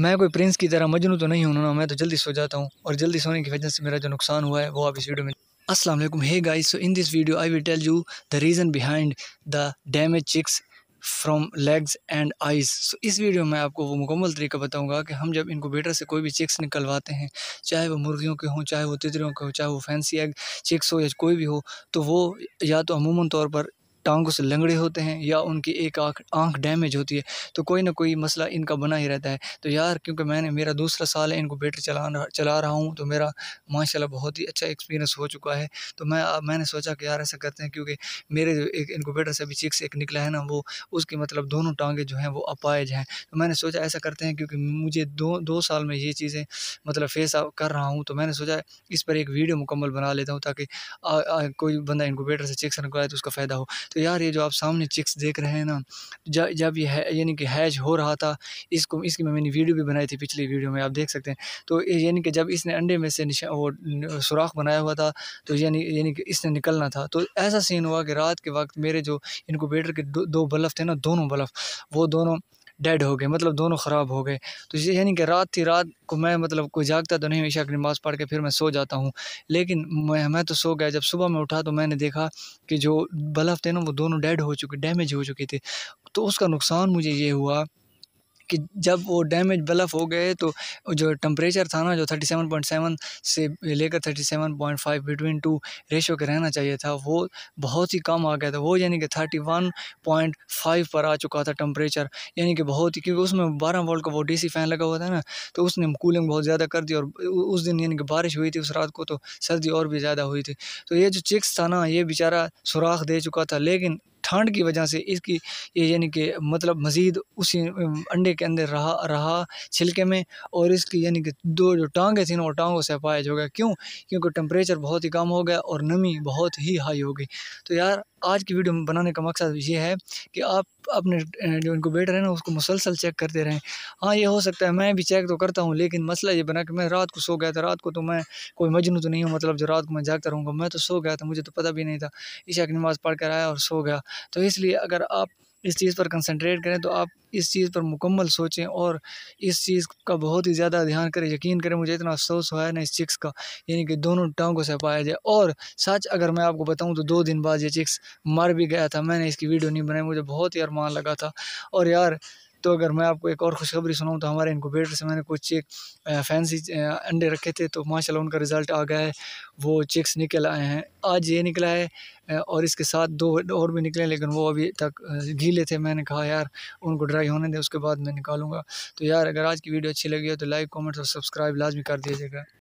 मैं कोई प्रिंस की तरह मजनू तो नहीं हूँ ना मैं तो जल्दी सो जाता हूँ और जल्दी सोने की वजह से मेरा जो नुकसान हुआ है वो आप इस वीडियो में Aslam hey guys so in this video I will tell you the reason behind the damage chicks from legs and eyes so इस वीडियो में आपको वो मुकम्मल तरीका बताऊँगा कि हम जब इनकोबेटर से कोई भी चिक्स निकलवाते हैं चाहे वो मुर्गियों के हों चाहे वो तितरियों के हों चाहे वो फैंसी एग चिक्स हो या कोई भी हो तो वो या तो अमूमन तौर पर टांगों से लंगड़े होते हैं या उनकी एक आँख आँख डैमेज होती है तो कोई ना कोई मसला इनका बना ही रहता है तो यार क्योंकि मैंने मेरा दूसरा साल है इनको बेटर चला चला रहा हूँ तो मेरा माशाल्लाह बहुत ही अच्छा एक्सपीरियंस हो चुका है तो मैं मैंने सोचा कि यार ऐसा करते हैं क्योंकि मेरे एक इनकोबेटर से अभी चिक्स एक निकला है ना वो उसकी मतलब दोनों टांगे जो हैं वो अपायज हैं तो मैंने सोचा ऐसा करते हैं क्योंकि मुझे दो दो साल में ये चीज़ें मतलब फेस कर रहा हूँ तो मैंने सोचा इस पर एक वीडियो मुकम्मल बना लेता हूँ ताकि कोई बंदा इनकोबेटर से चिक्स निकलाए तो उसका फ़ायदा हो तो यार ये जो आप सामने चिक्स देख रहे हैं ना जब ये है यानी कि हैज हो रहा था इसको इसकी मैंने वीडियो भी बनाई थी पिछली वीडियो में आप देख सकते हैं तो यानी कि जब इसने अंडे में से वो सुराख बनाया हुआ था तो यानी यानी कि इसने निकलना था तो ऐसा सीन हुआ कि रात के वक्त मेरे जो इनकोबेटर के दो, दो बल्ब थे ना दोनों बल्ब वो दोनों डेड हो गए मतलब दोनों ख़राब हो गए तो ये यानी कि रात थी रात को मैं मतलब कोई जागता तो नहीं ईशा की नमाज़ पढ़ के फिर मैं सो जाता हूँ लेकिन मैं मैं तो सो गया जब सुबह में उठा तो मैंने देखा कि जो बल्ब थे ना वो दोनों डेड हो चुके डैमेज हो चुके थे तो उसका नुकसान मुझे ये हुआ कि जब वो डैमेज बल्फ हो गए तो जो टम्परेचर था ना जो थर्टी सेवन पॉइंट सेवन से लेकर thirty seven point five between two ratio के रहना चाहिए था वो बहुत ही कम आ गया था वो यानी कि थर्टी वन पॉइंट फाइव पर आ चुका था टम्परेचर यानी कि बहुत ही क्योंकि उसमें बारह वोल्ट का वो डी सी फ़ैन लगा हुआ था ना तो उसने कूलिंग बहुत ज़्यादा कर दी और उस दिन यानी कि बारिश हुई थी उस रात को तो सर्दी और भी ज़्यादा हुई थी तो ये जो चिक्स था ना ये बेचारा सुराख दे चुका था लेकिन ठंड की वजह से इसकी ये यानी कि मतलब मज़ीद उसी अंडे के अंदर रहा रहा छिलके में और इसकी यानी कि दो जो टांगें थी ना वो टांगों से अपायज हो गया क्यों क्योंकि टम्परेचर बहुत ही कम हो गया और नमी बहुत ही हाई हो गई तो यार आज की वीडियो बनाने का मकसद ये है कि आप अपने जो इनको इनकोबेटर रहे ना उसको मुसलसल चेक करते रहें हाँ ये हो सकता है मैं भी चेक तो करता हूँ लेकिन मसला ये बना कि मैं रात को सो गया था रात को तो मैं कोई मजनू तो नहीं हूँ मतलब जो रात को मैं जागता रहूँगा मैं तो सो गया था मुझे तो पता भी नहीं था ईशा की नमाज़ पढ़ कर आया और सो गया तो इसलिए अगर आप इस चीज़ पर कंसंट्रेट करें तो आप इस चीज़ पर मुकम्मल सोचें और इस चीज़ का बहुत ही ज़्यादा ध्यान करें यकीन करें मुझे इतना अफसोस हुआ है ना इस चिक्स का यानी कि दोनों टांगों से पाया जाए और सच अगर मैं आपको बताऊं तो दो दिन बाद ये चिक्स मर भी गया था मैंने इसकी वीडियो नहीं बनाई मुझे बहुत ही अरमान लगा था और यार तो अगर मैं आपको एक और खुशखबरी सुनाऊँ तो हमारे इनकोबेटर से मैंने कुछ चेक फैंसी अंडे रखे थे तो माशाला उनका रिज़ल्ट आ गया है वो चेक्स निकल आए हैं आज ये निकला है और इसके साथ दो और भी निकले लेकिन वो अभी तक गीले थे मैंने कहा यार उनको ड्राई होने दें उसके बाद मैं निकालूंगा तो यार अगर आज की वीडियो अच्छी लगी हो तो लाइक कमेंट और सब्सक्राइब लाजमी कर दीजिएगा